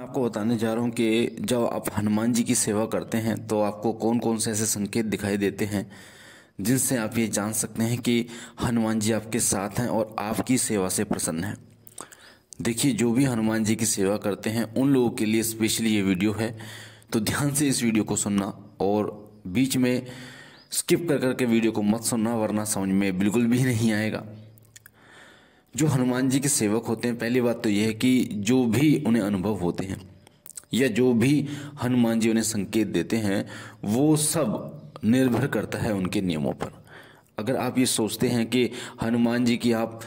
आपको बताने जा रहा हूँ कि जब आप हनुमान जी की सेवा करते हैं तो आपको कौन कौन से ऐसे संकेत दिखाई देते हैं जिनसे आप ये जान सकते हैं कि हनुमान जी आपके साथ हैं और आपकी सेवा से प्रसन्न हैं देखिए जो भी हनुमान जी की सेवा करते हैं उन लोगों के लिए स्पेशली ये वीडियो है तो ध्यान से इस वीडियो को सुनना और बीच में स्किप कर करके वीडियो को मत सुनना वरना समझ में बिल्कुल भी नहीं आएगा जो हनुमान जी के सेवक होते हैं पहली बात तो यह है कि जो भी उन्हें अनुभव होते हैं या जो भी हनुमान जी उन्हें संकेत देते हैं वो सब निर्भर करता है उनके नियमों पर अगर आप ये सोचते हैं कि हनुमान जी की आप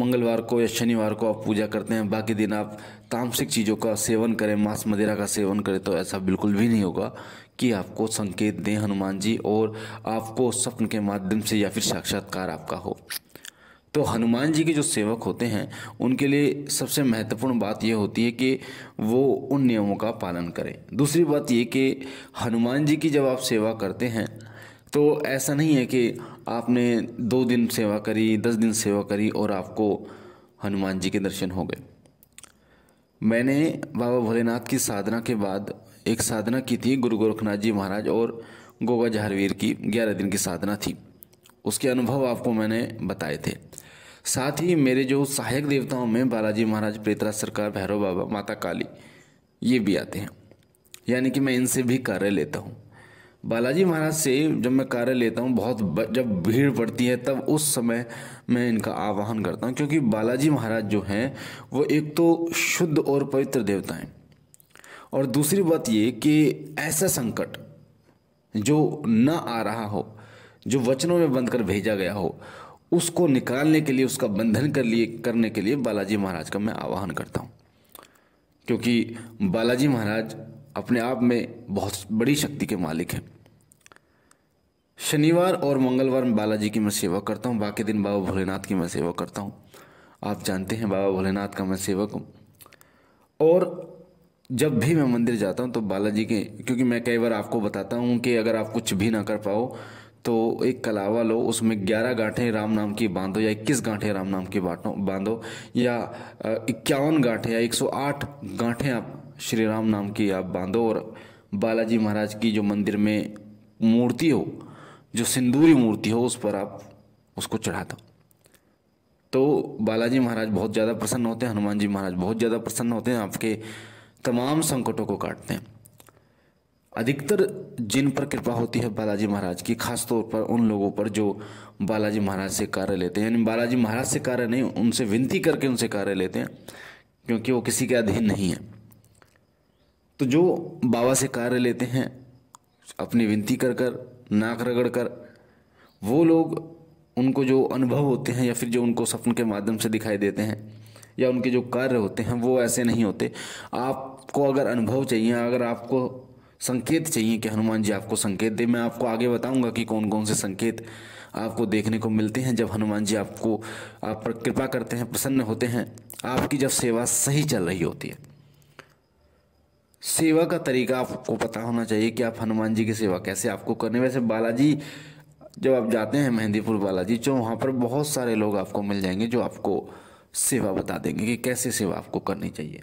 मंगलवार को या शनिवार को आप पूजा करते हैं बाकी दिन आप तामसिक चीज़ों का सेवन करें मांस मदिरा का सेवन करें तो ऐसा बिल्कुल भी नहीं होगा कि आपको संकेत दें हनुमान जी और आपको स्वप्न के माध्यम से या फिर साक्षात्कार आपका हो तो हनुमान जी के जो सेवक होते हैं उनके लिए सबसे महत्वपूर्ण बात यह होती है कि वो उन नियमों का पालन करें दूसरी बात ये कि हनुमान जी की जब आप सेवा करते हैं तो ऐसा नहीं है कि आपने दो दिन सेवा करी दस दिन सेवा करी और आपको हनुमान जी के दर्शन हो गए मैंने बाबा भोलेनाथ की साधना के बाद एक साधना की थी गुरु गोरखनाथ जी महाराज और गोगा जहरवीर की ग्यारह दिन की साधना थी उसके अनुभव आपको मैंने बताए थे साथ ही मेरे जो सहायक देवताओं में बालाजी महाराज प्रेतराज सरकार भैरव बाबा माता काली ये भी आते हैं यानी कि मैं इनसे भी कार्य लेता हूँ बालाजी महाराज से जब मैं कार्य लेता हूँ बहुत जब भीड़ पड़ती है तब उस समय मैं इनका आवाहन करता हूँ क्योंकि बालाजी महाराज जो हैं वो एक तो शुद्ध और पवित्र देवता हैं और दूसरी बात ये कि ऐसा संकट जो न आ रहा हो जो वचनों में बंद कर भेजा गया हो उसको निकालने के लिए उसका बंधन कर लिए करने के लिए बालाजी महाराज का मैं आह्वान करता हूँ क्योंकि बालाजी महाराज अपने आप में बहुत बड़ी शक्ति के मालिक हैं शनिवार और मंगलवार में बालाजी की मैं सेवा करता हूँ बाकी दिन बाबा भोलेनाथ की मैं सेवा करता हूँ आप जानते हैं बाबा भोलेनाथ का मैं सेवक हूँ और जब भी मैं मंदिर जाता हूँ तो बालाजी के क्योंकि मैं कई बार आपको बताता हूँ कि अगर आप कुछ भी ना कर पाओ तो एक कलावा लो उसमें ग्यारह गांठें राम नाम की बांधो या इक्कीस गांठें राम नाम की बांटो बांधो या इक्यावन गांठें या एक सौ आठ गांठें आप श्री राम नाम की आप बांधो और बालाजी महाराज की जो मंदिर में मूर्ति हो जो सिंदूरी मूर्ति हो उस पर आप उसको चढ़ा दो तो बालाजी महाराज बहुत ज़्यादा प्रसन्न होते हैं हनुमान जी महाराज बहुत ज़्यादा प्रसन्न होते हैं आपके तमाम संकटों को काटते हैं अधिकतर जिन पर कृपा होती है बालाजी महाराज की खासतौर पर उन लोगों पर जो बालाजी महाराज से कार्य लेते हैं यानी बालाजी महाराज से कार्य नहीं उनसे विनती करके उनसे कार्य लेते हैं क्योंकि वो किसी के अधीन नहीं है तो जो बाबा से कार्य लेते हैं अपनी विनती कर कर नाक रगड़ कर वो लोग उनको जो अनुभव होते हैं या फिर जो उनको सपन के माध्यम से दिखाई देते हैं या उनके जो कार्य होते हैं वो ऐसे नहीं होते आपको अगर अनुभव चाहिए अगर आपको संकेत चाहिए कि हनुमान जी आपको संकेत दे मैं आपको आगे बताऊंगा कि कौन कौन से संकेत आपको देखने को मिलते हैं जब हनुमान जी आपको आप पर कृपा करते हैं प्रसन्न होते हैं आपकी जब सेवा सही चल रही होती है सेवा का तरीका आपको पता होना चाहिए कि आप हनुमान जी की सेवा कैसे आपको करने वैसे बालाजी जब आप जाते हैं मेहंदीपुर बालाजी जो तो वहाँ पर बहुत सारे लोग आपको मिल जाएंगे जो आपको सेवा बता देंगे कि कैसे सेवा आपको करनी चाहिए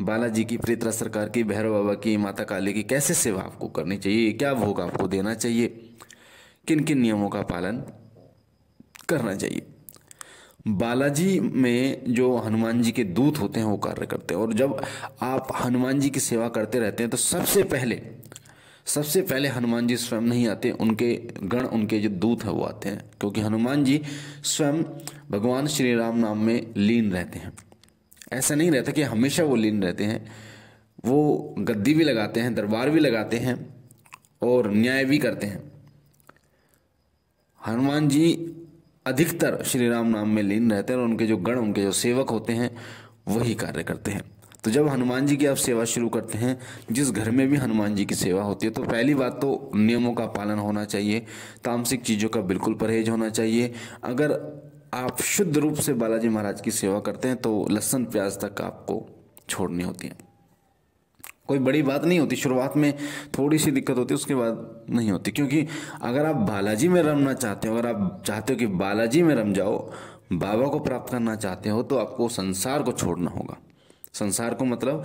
बालाजी की प्रेतरा सरकार की भैरव बाबा की माता काली की कैसे सेवा आपको करनी चाहिए क्या भोग आपको देना चाहिए किन किन नियमों का पालन करना चाहिए बालाजी में जो हनुमान जी के दूत होते हैं वो कार्य करते हैं और जब आप हनुमान जी की सेवा करते रहते हैं तो सबसे पहले सबसे पहले हनुमान जी स्वयं नहीं आते उनके गण उनके जो दूत हैं वो आते हैं क्योंकि हनुमान जी स्वयं भगवान श्री राम नाम में लीन रहते हैं ऐसा नहीं रहता कि हमेशा वो लीन रहते हैं वो गद्दी भी लगाते हैं दरबार भी लगाते हैं और न्याय भी करते हैं हनुमान जी अधिकतर श्री राम नाम में लीन रहते हैं और उनके जो गण उनके जो सेवक होते हैं वही कार्य करते हैं तो जब हनुमान जी की आप सेवा शुरू करते हैं जिस घर में भी हनुमान जी की सेवा होती है तो पहली बात तो नियमों का पालन होना चाहिए तामसिक चीज़ों का बिल्कुल परहेज होना चाहिए अगर आप शुद्ध रूप से बालाजी महाराज की सेवा करते हैं तो लहसुन प्याज तक आपको छोड़नी होती है कोई बड़ी बात नहीं होती शुरुआत में थोड़ी सी दिक्कत होती है उसके बाद नहीं होती क्योंकि अगर आप बालाजी में रमना चाहते हो अगर आप चाहते हो कि बालाजी में रम जाओ बाबा को प्राप्त करना चाहते हो तो आपको संसार को छोड़ना होगा संसार को मतलब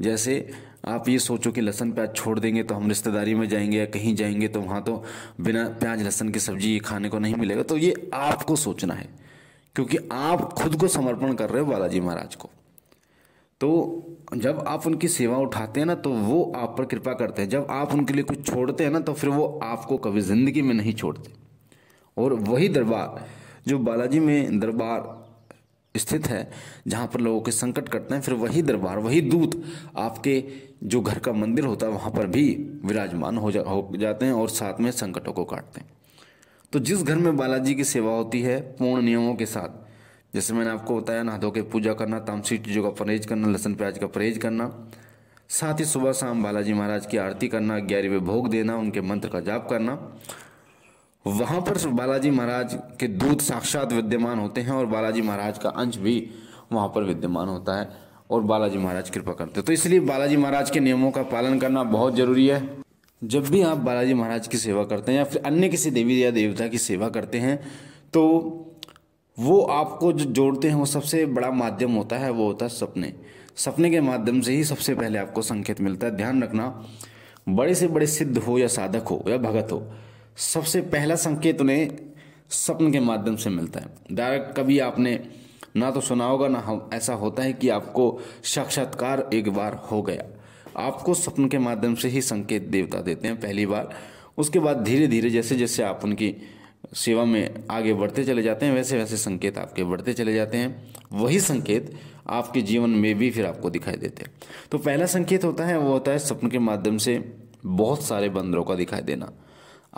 जैसे आप ये सोचो कि लहसन प्याज छोड़ देंगे तो हम रिश्तेदारी में जाएंगे या कहीं जाएंगे तो वहाँ तो बिना प्याज लहसन की सब्ज़ी खाने को नहीं मिलेगा तो ये आपको सोचना है क्योंकि आप खुद को समर्पण कर रहे हो बालाजी महाराज को तो जब आप उनकी सेवा उठाते हैं ना तो वो आप पर कृपा करते हैं जब आप उनके लिए कुछ छोड़ते हैं ना तो फिर वो आपको कभी ज़िंदगी में नहीं छोड़ते और वही दरबार जो बालाजी में दरबार स्थित है जहाँ पर लोगों के संकट कटते हैं फिर वही दरबार वही दूत आपके जो घर का मंदिर होता है वहाँ पर भी विराजमान हो जा हो जाते हैं और साथ में संकटों को काटते हैं तो जिस घर में बालाजी की सेवा होती है पूर्ण नियमों के साथ जैसे मैंने आपको बताया नहा धो के पूजा करना तामसी चीज़ों का परहेज करना लहसुन प्याज का परहेज करना साथ ही सुबह शाम बालाजी महाराज की आरती करना ग्यारहवें भोग देना उनके मंत्र का जाप करना वहाँ पर बालाजी महाराज के दूत साक्षात विद्यमान होते हैं और बालाजी महाराज का अंश भी वहाँ पर विद्यमान होता है और बालाजी महाराज कृपा करते हैं तो इसलिए बालाजी महाराज के नियमों का पालन करना बहुत ज़रूरी है जब भी आप बालाजी महाराज की सेवा करते हैं या फिर अन्य किसी देवी या देवता की सेवा करते हैं तो वो आपको जो जोड़ते हैं वो सबसे बड़ा माध्यम होता है वो होता है सपने सपने के माध्यम से ही सबसे पहले आपको संकेत मिलता है ध्यान रखना बड़े से बड़े सिद्ध हो या साधक हो या भगत हो सबसे पहला संकेत उन्हें स्वप्न के माध्यम से मिलता है डायरेक्ट कभी आपने ना तो सुना होगा ना हम ऐसा होता है कि आपको साक्षात्कार एक बार हो गया आपको स्वप्न के माध्यम से ही संकेत देवता देते हैं पहली बार उसके बाद धीरे धीरे जैसे जैसे आप उनकी सेवा में आगे बढ़ते चले जाते हैं वैसे वैसे संकेत आपके बढ़ते चले जाते हैं वही संकेत आपके जीवन में भी फिर आपको दिखाई देते हैं तो पहला संकेत होता है वो होता है स्वप्न के माध्यम से बहुत सारे बंदरों का दिखाई देना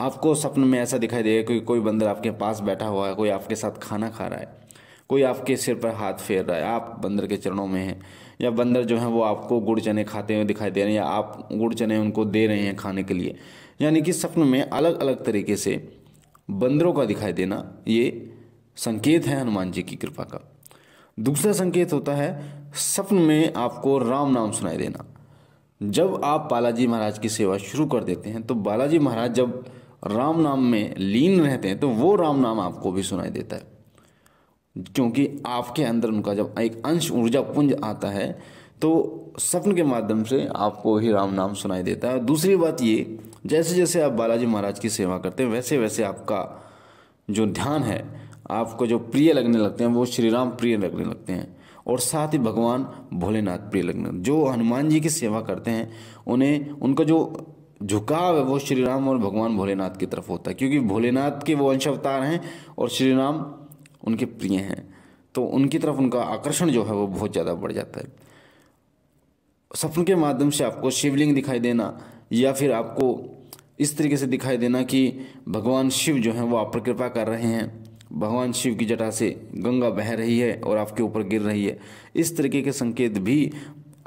आपको सपन में ऐसा दिखाई देगा कि कोई बंदर आपके पास बैठा हुआ है कोई आपके साथ खाना खा रहा है कोई आपके सिर पर हाथ फेर रहा है आप बंदर के चरणों में हैं या बंदर जो है वो आपको गुड़ चने खाते हुए दिखाई दे रहे हैं या आप गुड़ चने उनको दे रहे हैं खाने के लिए यानी कि सपन में अलग अलग तरीके से बंदरों का दिखाई देना ये संकेत है हनुमान जी की कृपा का दूसरा संकेत होता है सपन में आपको राम नाम सुनाई देना जब आप बालाजी महाराज की सेवा शुरू कर देते हैं तो बालाजी महाराज जब राम नाम में लीन रहते हैं तो वो राम नाम आपको भी सुनाई देता है क्योंकि आपके अंदर उनका जब एक अंश ऊर्जा पुंज आता है तो स्वप्न के माध्यम से आपको ही राम नाम सुनाई देता है दूसरी बात ये जैसे जैसे आप बालाजी महाराज की सेवा करते हैं वैसे वैसे आपका जो ध्यान है आपको जो प्रिय लगने लगते हैं वो श्री राम प्रिय लगने लगते हैं और साथ ही भगवान भोलेनाथ प्रिय लगने जो हनुमान जी की सेवा करते हैं उन्हें उनका जो झुकाव है वो श्री राम और भगवान भोलेनाथ की तरफ होता है क्योंकि भोलेनाथ के वो अंश अवतार हैं और श्री राम उनके प्रिय हैं तो उनकी तरफ उनका आकर्षण जो है वो बहुत ज़्यादा बढ़ जाता है सपन के माध्यम से आपको शिवलिंग दिखाई देना या फिर आपको इस तरीके से दिखाई देना कि भगवान शिव जो हैं वो आप पर कृपा कर रहे हैं भगवान शिव की जटा से गंगा बह रही है और आपके ऊपर गिर रही है इस तरीके के संकेत भी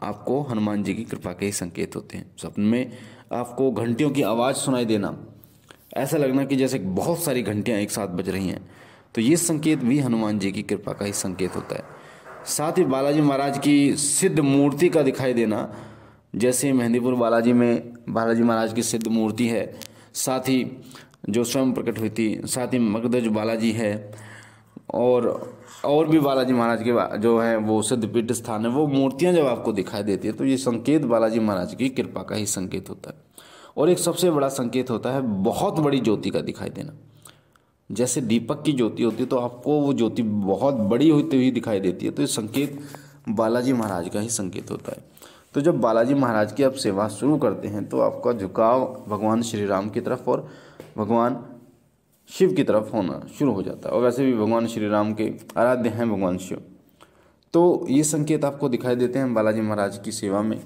आपको हनुमान जी की कृपा के ही संकेत होते हैं सपन में आपको घंटियों की आवाज़ सुनाई देना ऐसा लगना कि जैसे बहुत सारी घंटियाँ एक साथ बज रही हैं तो ये संकेत भी हनुमान जी की कृपा का ही संकेत होता है साथ ही बालाजी महाराज की सिद्ध मूर्ति का दिखाई देना जैसे मेहंदीपुर बालाजी में बालाजी महाराज की सिद्ध मूर्ति है साथ ही जो स्वयं प्रकट हुई थी साथ ही मगधज बालाजी है और और भी बालाजी महाराज के जो है वो सिद्धपीठ स्थान है वो मूर्तियाँ जब आपको दिखाई देती है तो ये संकेत बालाजी महाराज की कृपा का ही संकेत होता है और एक सबसे बड़ा संकेत होता है बहुत बड़ी ज्योति का दिखाई देना जैसे दीपक की ज्योति होती है तो आपको वो ज्योति बहुत बड़ी होती हुई दिखाई देती है तो ये संकेत बालाजी महाराज का ही संकेत होता है तो जब बालाजी महाराज की आप सेवा शुरू करते हैं तो आपका झुकाव भगवान श्री राम की तरफ और भगवान शिव की तरफ होना शुरू हो जाता है और वैसे भी भगवान श्री राम के आराध्य हैं भगवान शिव तो ये संकेत आपको दिखाई देते हैं बालाजी महाराज की सेवा में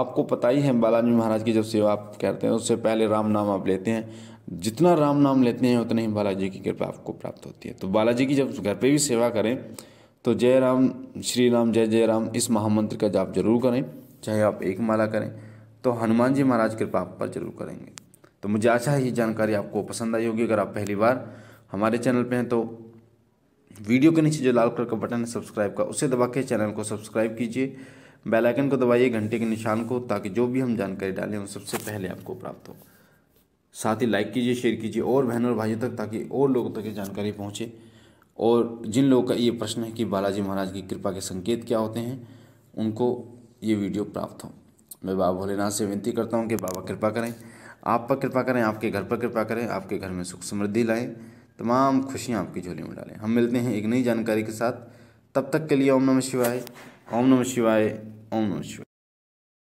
आपको पता ही है बालाजी महाराज की जब सेवा आप करते हैं उससे पहले राम नाम आप लेते हैं जितना राम नाम लेते हैं उतना ही बालाजी की कृपा आपको प्राप्त होती है तो बालाजी की जब घर पर भी सेवा करें तो जय राम श्री राम जय जय राम इस महामंत्र का जाप जरूर करें चाहे आप एक माला करें तो हनुमान जी महाराज कृपा आप पर जरूर करेंगे तो मुझे आशा है ये जानकारी आपको पसंद आई होगी अगर आप पहली बार हमारे चैनल पे हैं तो वीडियो के नीचे जो लाल कलर का बटन है सब्सक्राइब का उसे दबा के चैनल को सब्सक्राइब कीजिए बेल आइकन को दबाइए घंटे के निशान को ताकि जो भी हम जानकारी डालें वो सबसे पहले आपको प्राप्त हो साथ ही लाइक कीजिए शेयर कीजिए और बहनों और भाइयों तक ताकि और लोगों तक ये जानकारी पहुँचे और जिन लोगों का ये प्रश्न है कि बालाजी महाराज की कृपा के संकेत क्या होते हैं उनको ये वीडियो प्राप्त हो मैं बाबा भोलेनाथ से विनती करता हूँ कि बाबा कृपा करें आप पर कृपा करें आपके घर पर कृपा करें आपके घर में सुख समृद्धि लाएँ तमाम खुशियाँ आपकी झोली में डालें हम मिलते हैं एक नई जानकारी के साथ तब तक के लिए ओम नमः शिवाय ओम नमः शिवाय ओम नमः शिवाय